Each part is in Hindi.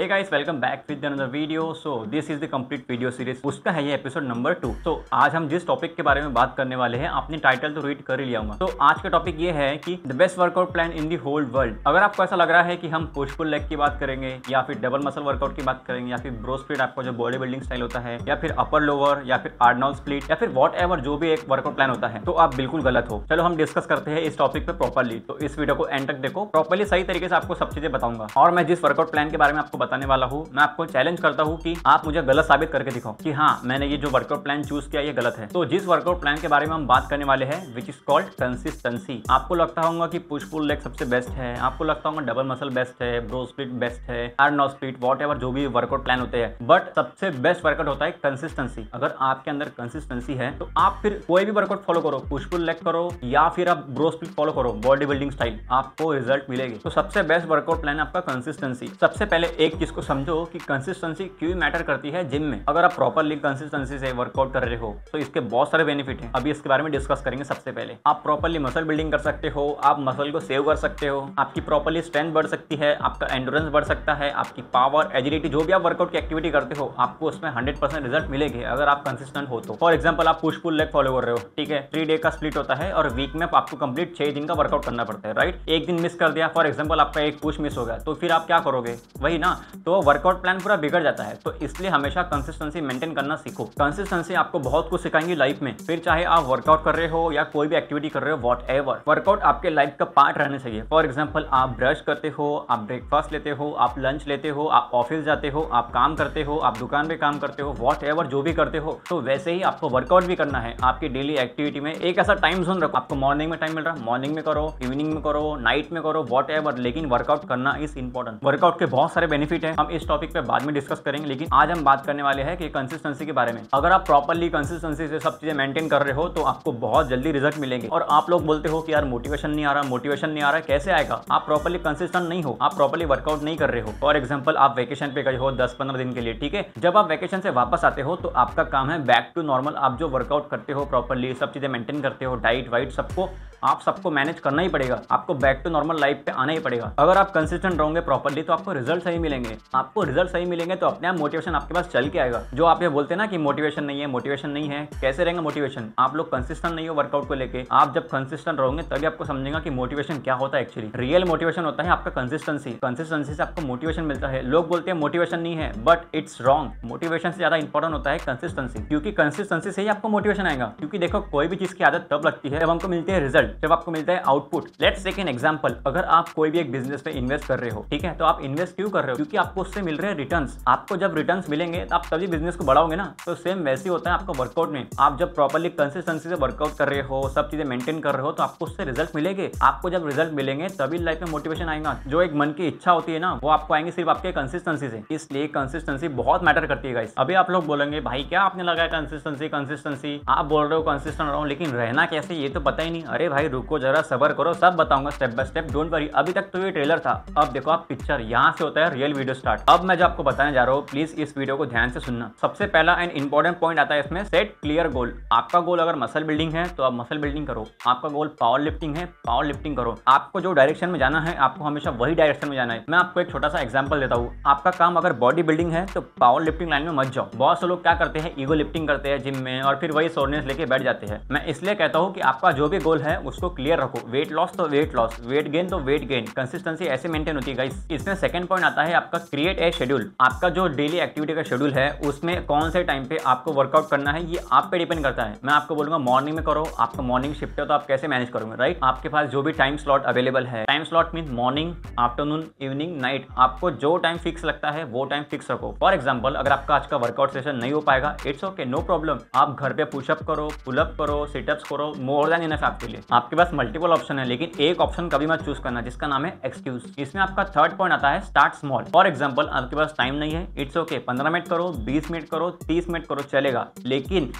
Hey guys, welcome back with another video So this is the complete video series उसका है ये एपिसोड नंबर टू तो आज हम जिस टॉपिक के बारे में बात करने वाले हैं आपने टाइटल तो रीड कर ही लिया होगा तो आज का टॉपिक ये है कि the best workout plan in the whole world. अगर आपको ऐसा लग रहा है कि हम pull लेग की बात करेंगे या फिर डबल मसल वर्कआउट की बात करेंगे या फिर bro split आपका जो बॉडी बिल्डिंग स्टाइल होता है या फिर अपर lower या फिर आर्नॉल split या फिर वॉट एवर जो भी एक वर्कआउट प्लान होता है तो आप बिल्कुल गलत हो चलो हम डिस्कस करते हैं इस टॉपिक पे प्रॉपरली तो इस वीडियो को एंड तक देखो प्रॉपरली सही तरीके से आपको सब चीजें बताऊंगा और मैं जिस वर्कआउट प्लान के बारे में आपको बताने वाला हूँ मैं आपको चैलेंज करता हूँ कि आप मुझे गलत साबित करके दिखाओ कि हाँ मैंने ये जो वर्कआउट प्लान चूज किया ये गलत है तो जिस वर्कआउट प्लान के बारे में हम बात करने वाले हैं विच इज कॉल्ड कंसिस्टेंसी आपको लगता होगा कि पुश पुल लेग सबसे बेस्ट है आपको लगता होगा डबल मसल बेस्ट है ब्रो स्प्लिट बेस्ट है आर नो स्प्लिट वॉट जो भी वर्कआउट प्लान होते हैं बट सबसे बेस्ट वर्कआउट होता है कंसिस्टेंसी अगर आपके अंदर कंसिस्टेंसी है तो आप फिर कोई भी वर्कआउट फॉलो करो पुश पुल लेग करो या फिर आप ब्रो स्प्लिट फॉलो करो बॉडी बिल्डिंग स्टाइल आपको रिजल्ट मिलेगी तो सबसे बेस्ट वर्कआउट प्लान आपका कंसिस्टेंसी सबसे पहले एक एक चीज को समझो कि कंसिस्टेंसी क्यों मैटर करती है जिम में अगर आप प्रॉपरली कंसिस्टेंसी से वर्कआउट कर रहे हो तो इसके बहुत सारे बेनिफिट हैं अभी इसके बारे में डिस्कस करेंगे सबसे पहले आप प्रॉपरली मसल बिल्डिंग कर सकते हो आप मसल को सेव कर सकते हो आपकी प्रॉपरली स्ट्रेंथ बढ़ सकती है आपका एंडोरेंस बढ़ सकता है आपकी पावर एजिलिटी जो भी आप वर्कआउट की एक्टिविटी करते हो आपको उसमें हंड्रेड परसेंट रिजल्ट मिलेगी अगर आप कंसिस्टेंट हो तो फॉर एग्जाम्पल आप पुश पुल लेग फॉलो कर रहे हो ठीक है थ्री डे का स्प्लिट होता है और वीक में आपको कंप्लीट छह दिन का वर्कआउट करना पड़ता है राइट एक दिन मिस कर दिया फॉर एग्जाम्पल आपका एक पुश मिस हो गया तो फिर आप क्या करोगे वही ना तो वर्कआउट प्लान पूरा बिगड़ जाता है तो इसलिए हमेशा कंसिस्टेंसी मेंटेन करना सीखो कंसिस्टेंसी आपको बहुत कुछ सिखाएंगी लाइफ में फिर चाहे आप वर्कआउट कर रहे हो या कोई भी एक्टिविटी कर रहे हो वॉट एवर वर्कआउट आपके लाइफ का पार्ट रहना चाहिए फॉर एग्जाम्पल आप ब्रश करते हो आप ब्रेकफास्ट लेते हो आप लंच लेते हो आप ऑफिस जाते हो आप काम करते हो आप दुकान पे काम करते हो वॉट एवर जो भी करते हो तो वैसे ही आपको वर्कआउट भी करना है आपकी डेली एक्टिविटी में एक ऐसा टाइम जोन रखो आपको मॉर्निंग में टाइम मिल रहा है मॉर्निंग में करो इवनिंग में करो नाइट में करो वॉट एवर लेकिन वर्कआउट करना इज इंपॉर्टेंट वर्कआउट के बहुत सारे बेनिफिट बेनिफिट है हम इस टॉपिक पे बाद में डिस्कस करेंगे लेकिन आज हम बात करने वाले हैं कि कंसिस्टेंसी के बारे में अगर आप प्रॉपरली कंसिस्टेंसी से सब चीजें मेंटेन कर रहे हो तो आपको बहुत जल्दी रिजल्ट मिलेंगे और आप लोग बोलते हो कि यार मोटिवेशन नहीं आ रहा मोटिवेशन नहीं आ रहा कैसे आएगा आप प्रॉपरली कंसिस्टेंट नहीं हो आप प्रॉपरली वर्कआउट नहीं कर रहे हो फॉर एग्जाम्पल आप वेकेशन पे गए हो दस पंद्रह दिन के लिए ठीक है जब आप वेकेशन से वापस आते हो तो आपका काम है बैक टू नॉर्मल आप जो वर्कआउट करते हो प्रॉपरली सब चीजें मेंटेन करते हो डाइट वाइट सबको आप सबको मैनेज करना ही पड़ेगा आपको बैक टू नॉर्मल लाइफ पे आना ही पड़ेगा अगर आप कंसिस्टेंट रहोगे प्रॉपरली तो आपको रिजल्ट सही मिलेंगे आपको रिजल्ट सही मिलेंगे तो अपने आप मोटिवेशन आपके पास चल के आएगा जो आप ये बोलते ना कि मोटिवेशन नहीं है मोटिवेशन नहीं है कैसे रहेंगे मोटिवेशन आप लोग कंसिस्टेंट नहीं हो वर्कआउट को लेकर आप जब कंसिस्टेंट रहोगे तभी आपको समझेगा कि मोटिवेशन क्या होता है एक्चुअली रियल मोटिवेशन होता है आपका कंसिस्टेंसी कंसिस्टेंसी से आपको मोटिवेशन मिलता है लोग बोलते हैं मोटिवेशन नहीं है बट इट्स रॉन्ग मोटिवेशन से ज्यादा इंपॉर्टेंट होता है कंसिस्टेंसी क्योंकि कंसिस्टेंसी से ही आपको मोटिवेशन आएगा क्योंकि देखो कोई भी चीज की आदत तब लगती है जब हमको मिलती है रिजल्ट जब आपको मिलता है output let's take an example अगर आप कोई भी एक बिजनेस में इन्वेस्ट कर रहे हो ठीक है तो आप इन्वेस्ट क्यों कर रहे हो क्योंकि आपको उससे मिल रहे हैं रिटर्न आपको जब रिटर्न मिलेंगे तो आप तभी बिजनेस को बढ़ाओगे ना तो सेम वैसे होता है आपको वर्कआउट में आप जब प्रॉपरली कंसिस्टेंसी से वर्कआउट कर रहे हो सब चीजें मेंटेन कर रहे हो तो आपको उससे रिजल्ट मिलेंगे आपको जब रिजल्ट मिलेंगे तभी लाइफ में मोटिवेशन आएगा जो एक मन की इच्छा होती है ना वो आपको आएंगे सिर्फ आपके कंसिस्टेंसी से इसलिए कंसिस्टेंसी बहुत मैटर करती है गाइस अभी आप लोग बोलेंगे भाई क्या आपने लगाया कंसिस्टेंसी कंसिस्टेंसी आप बोल रहे हो कंसिस्टेंट रहो लेकिन रहना कैसे ये तो पता ही नहीं अरे भाई भाई रुको जरा सबर करो सब बताऊंगा step by step don't worry अभी तक तो ये ट्रेलर था अब देखो आप पिक्चर यहाँ से होता है रियल वीडियो स्टार्ट अब मैं जो आपको बताने जा रहा हूँ प्लीज इस वीडियो को ध्यान से सुनना सबसे पहला एंड इंपॉर्टेंट पॉइंट आता है इसमें सेट क्लियर गोल आपका गोल अगर मसल बिल्डिंग है तो आप मसल बिल्डिंग करो आपका गोल पावर लिफ्टिंग है पावर लिफ्टिंग करो आपको जो डायरेक्शन में जाना है आपको हमेशा वही डायरेक्शन में जाना है मैं आपको एक छोटा सा एग्जाम्पल देता हूँ आपका काम अगर बॉडी बिल्डिंग है तो पावर लिफ्टिंग लाइन में मत जाओ बहुत से लोग क्या करते हैं ईगो लिफ्टिंग करते हैं जिम में और फिर वही सोरनेस लेके बैठ जाते हैं मैं इसलिए कहता हूँ कि आपका जो भी गोल है उसको क्लियर रखो वेट लॉस तो वेट लॉस वेट गेन तो वेट गेन कंसिस्टेंसी ऐसे मेंटेन होती है इसमें सेकंड पॉइंट आता है आपका क्रिएट ए शेड्यूल आपका जो डेली एक्टिविटी का शेड्यूल है उसमें कौन से टाइम पे आपको वर्कआउट करना है ये आप पे डिपेंड करता है मैं आपको बोलूंगा मॉर्निंग में करो आपका मॉर्निंग शिफ्ट है तो आप कैसे मैनेज करोगे राइट आपके पास जो भी टाइम स्लॉट अवेलेबल है time slot mean morning afternoon evening night आपको जो टाइम फिक्स लगता है वो टाइम फिक्स रखो फॉर एग्जाम्पल अगर आपका आज का वर्कआउट सेशन नहीं हो पाएगा इट्स ओके नो प्रॉब्लम आप घर पे पुशअप करो पुलअप करो सिटअप्स करो मोर देन इनफ आपके लिए आपके पास मल्टीपल ऑप्शन है लेकिन एक ऑप्शन कभी मत चूज करना जिसका नाम है एक्सक्यूज इसमें आपका थर्ड पॉइंट आता है स्टार्ट स्मॉल फॉर एग्जाम्पल आपके पास टाइम नहीं है इट्स ओके पंद्रह मिनट करो बीस मिनट करो तीस मिनट करो चलेगा लेकिन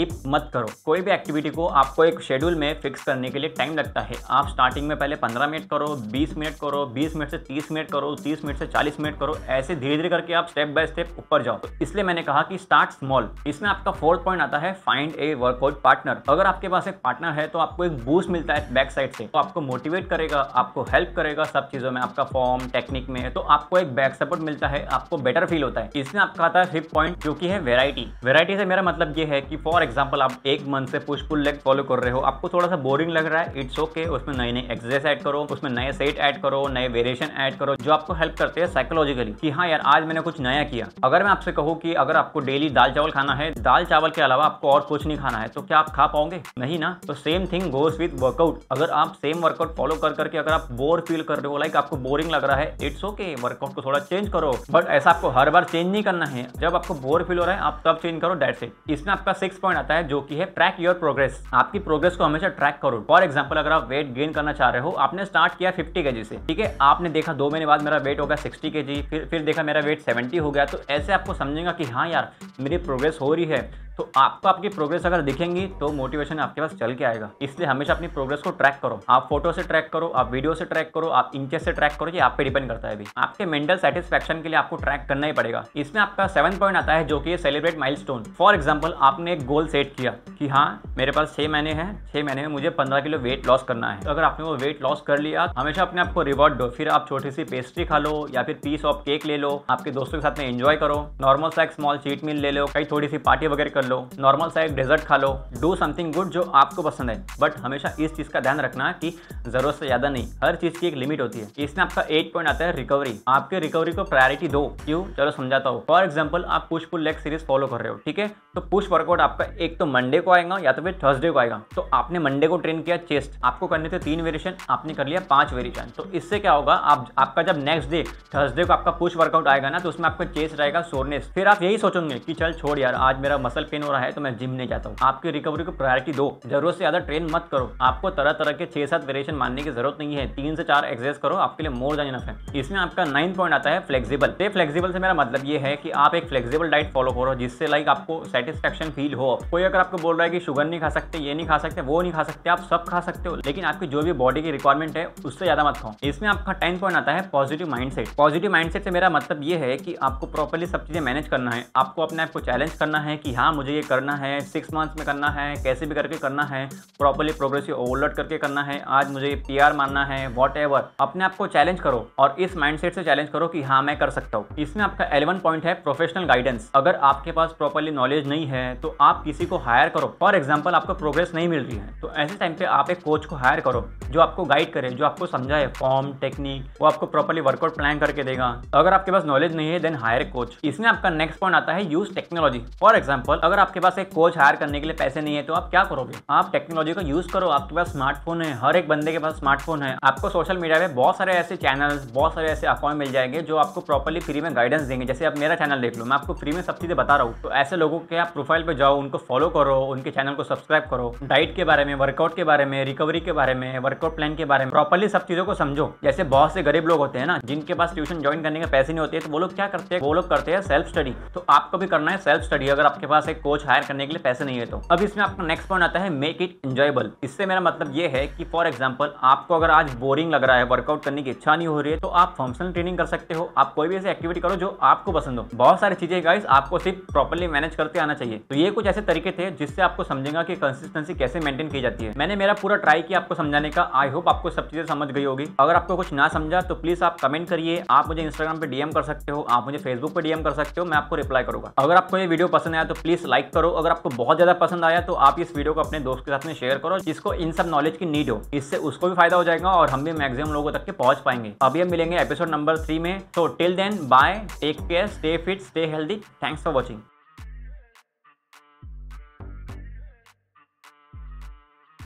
स्किप मत करो कोई भी एक्टिविटी को आपको एक शेड्यूल में फिक्स करने के लिए टाइम लगता है आप स्टार्टिंग में पहले 15 मिनट करो 20 मिनट करो 20 मिनट से 30 मिनट करो 30 मिनट से 40 मिनट करो ऐसे धीरे धीरे करके आप स्टेप बाय स्टेप ऊपर जाओ तो इसलिए मैंने कहा कि स्टार्ट स्मॉल इसमें आपका फोर्थ पॉइंट आता है फाइंड ए वर्कआउट पार्टनर अगर आपके पास एक पार्टनर है तो आपको एक बूस्ट मिलता है बैक साइड से तो आपको मोटिवेट करेगा आपको हेल्प करेगा सब चीजों में आपका फॉर्म टेक्निक में तो आपको एक बैक सपोर्ट मिलता है आपको बेटर फील होता है इसमें आपका आता है फिफ्थ पॉइंट जो की है वेरायटी वेरायटी से मेरा मतलब ये है कि फॉर एग्जाम्पल आप एक मंथ से पुश पुल लेग फॉलो कर रहे हो आपको थोड़ा सा बोरिंग लग रहा है इट्स ओके okay, उसमें नई नई एक्सरसाइज ऐड करो उसमें नए सेट ऐड करो नए वेरिएशन ऐड करो जो आपको हेल्प करते हैं साइकोलॉजिकली कि हाँ यार आज मैंने कुछ नया किया अगर मैं आपसे कहूँ की अगर आपको डेली दाल चावल खाना है दाल चावल के अलावा आपको और कुछ नहीं खाना है तो क्या आप खा पाओगे नहीं ना तो same thing goes with workout अगर आप सेम वर्कआउट फॉलो कर करके अगर आप बोर फील कर रहे हो लाइक आपको बोरिंग लग रहा है इट्स ओके वर्कआउट को थोड़ा चेंज करो बट ऐसा आपको हर बार चेंज नहीं करना है जब आपको बोर फील हो रहा है आप तब चेंज करो डेट से इसमें आपका सिक्स पॉइंट आता है जो कि है ट्रैक योर प्रोग्रेस आपकी प्रोग्रेस को हमेशा ट्रैक करो फॉर एग्जाम्पल अगर आप वेट गेन करना चाह रहे हो आपने स्टार्ट किया फिफ्टी के से ठीक है आपने देखा दो महीने बाद मेरा वेट हो गया सिक्सटी के फिर फिर देखा मेरा वेट सेवेंटी हो गया तो ऐसे आपको समझेगा कि हाँ यार मेरी प्रोग्रेस हो रही है तो आपको आपकी प्रोग्रेस अगर दिखेंगी तो मोटिवेशन आपके पास चल के आएगा इसलिए हमेशा अपनी प्रोग्रेस को ट्रैक करो आप फोटो से ट्रैक करो आप वीडियो से ट्रैक करो आप इंचेस से ट्रैक करो ये आप पे डिपेंड करता है अभी आपके मेंटल सेटिस्फेक्शन के लिए आपको ट्रैक करना ही पड़ेगा इसमें आपका सेवन पॉइंट आता है जो कि सेलिब्रेट माइल फॉर एग्जाम्पल आपने एक गोल सेट किया कि हाँ मेरे पास छह महीने हैं छह महीने में मुझे पंद्रह किलो वेट लॉस करना है तो अगर आपने वो वेट लॉस कर लिया हमेशा अपने आपको रिवॉर्ड दो फिर आप छोटी सी पेस्ट्री खा लो या फिर पीस ऑफ केक ले लो आपके दोस्तों के साथ में एंजॉय करो नॉर्मल सा एक स्मॉल चीट मील ले लो कहीं थोड़ी सी पार्टी वगैरह कर लो नॉर्मल सा एक डेजर्ट खा लो डू समथिंग गुड जो आपको पसंद है बट हमेशा इस चीज़ का ध्यान रखना कि ज़रूरत से ज़्यादा नहीं हर चीज़ की एक लिमिट होती है इसमें आपका एट पॉइंट आता है रिकवरी आपके रिकवरी को प्रायोरिटी दो क्यों चलो समझाता हूँ फॉर एग्जाम्पल आप push pull leg series follow कर रहे हो ठीक है तो पुश वर्कआउट आपका एक तो मंडे को आएगा या तो फिर थर्सडे को आएगा तो आपने मंडे को ट्रेन किया चेस्ट आपको करने थे तीन वेरिएशन आपने कर लिया पांच वेरिएशन तो इससे क्या होगा आप आपका जब नेक्स्ट डे थर्सडे को आपका पुश वर्कआउट आएगा ना तो उसमें आपका चेस्ट रहेगा सोरनेस फिर आप यही सोचोगे कि चल छोड़ यार आज मेरा मसल पेन पेन हो रहा है तो मैं जिम नहीं जाता हूँ आपकी रिकवरी को प्रायोरिटी दो जरूरत से ज्यादा ट्रेन मत करो आपको तरह तरह के छह सात वेरिएशन मानने की जरूरत नहीं है तीन से चार एक्सरसाइज करो आपके लिए मोर देन है इसमें आपका नाइन पॉइंट आता है फ्लेक्सिबल तो ये फ्लेक्सिबल से मेरा मतलब ये है कि आप एक फ्लेक्सिबल डाइट फॉलो करो जिससे लाइक आपको सेटिस्फेक्शन फील हो कोई अगर आपको बोल रहा है कि शुगर नहीं खा सकते ये नहीं खा सकते वो नहीं खा सकते आप सब खा सकते हो लेकिन आपकी जो भी बॉडी की रिक्वायरमेंट है उससे ज्यादा मत खाओ इसमें आपका टेन पॉइंट आता है पॉजिटिव माइंडसेट पॉजिटिव माइंडसेट से मेरा मतलब ये है कि आपको प्रॉपरली सब चीजें मैनेज करना है आपको अपने आप को चैलेंज करना है कि हाँ मुझे ये करना है सिक्स मंथ्स में करना है कैसे भी करके करना है प्रॉपरली प्रोग्रेसिव ओवरलोड करके करना है आज मुझे ये पी मानना है वॉट अपने आप को चैलेंज करो और इस माइंडसेट से चैलेंज करो कि हाँ मैं कर सकता हूँ इसमें आपका एलेवन पॉइंट है प्रोफेशनल गाइडेंस अगर आपके पास प्रॉपरली नॉलेज नहीं है तो आप किसी को हायर करो फॉर एग्जाम्पल आपको प्रोग्रेस नहीं मिल रही है तो ऐसे टाइम पे आप एक कोच को हायर करो जो आपको गाइड करे जो आपको समझाए फॉर्म टेक्निक वो आपको प्रॉपरली वर्कआउट प्लान करके देगा अगर आपके पास नॉलेज नहीं है देन हायर कोच इसमें आपका नेक्स्ट पॉइंट आता है यूज टेक्नोलॉजी फॉर एग्जाम्पल अगर आपके पास एक कोच हायर करने के लिए पैसे नहीं है तो आप क्या करोगे आप टेक्नोलॉजी को यूज करो आपके पास स्मार्टफोन है हर एक बंदे के पास स्मार्टफोन है आपको सोशल मीडिया में बहुत सारे ऐसे चैनल बहुत सारे ऐसे अकाउंट मिल जाएंगे जो आपको प्रॉपरली फ्री में गाइडेंस देंगे जैसे आप मेरा चैनल देख लो मैं आपको फ्री में सब चीजें बता रहा हूँ तो ऐसे लोगों के आप प्रोफाइल पर जाओ उनको फॉलो करो उनके चैनल को सब्सक्राइब करो डाइट के बारे में वर्कआउट के बारे में रिकवरी के बारे में वर्कआउट प्लान के बारे में प्रॉपरली सब चीजों को समझो जैसे बहुत से गरीब लोग होते हैं ना जिनके पास ट्यूशन ज्वाइन करने के पैसे नहीं होते तो वो लोग क्या करते हैं वो लोग करते हैं सेल्फ स्टडी तो आपको भी करना है सेल्फ स्टडी अगर आपके पास एक कोच हायर करने के लिए पैसे नहीं है तो अब इसमें आपका नेक्स्ट पॉइंट आता है मेक इट इंजॉयबल इससे मेरा मतलब ये है कि फॉर एग्जाम्पल आपको अगर आज बोरिंग लग रहा है वर्कआउट करने की इच्छा नहीं हो रही है तो आप फंक्शनल ट्रेनिंग कर सकते हो आप कोई भी ऐसी एक्टिविटी करो जो आपको पसंद हो बहुत सारी चीजें गाइस आपको सिर्फ प्रॉपरली मैनेज करते आना चाहिए तो ये कुछ ऐसे तरीके थे जिससे आपको समझेगा कि कंसिस्टेंसी कैसे मेंटेन की जाती है मैंने मेरा पूरा ट्राई किया आपको समझाने का आई होप आपको सब चीजें समझ गई होगी अगर आपको कुछ ना समझा तो प्लीज आप कमेंट करिए आप मुझे इंस्टाग्राम पे डीएम कर सकते हो आप मुझे फेसबुक पे डीएम कर सकते हो मैं आपको रिप्लाई करूंगा अगर आपको ये वीडियो पसंद आया तो प्लीज लाइक करो अगर आपको बहुत ज़्यादा पसंद आया तो आप इस वीडियो को अपने दोस्त के साथ में शेयर करो जिसको इन सब नॉलेज की नीड हो इससे उसको भी फायदा हो जाएगा और हम भी मैक्सिमम लोगों तक के पहुंच पाएंगे अभी हम मिलेंगे एपिसोड नंबर थ्री में तो till then bye take care stay fit stay healthy thanks for watching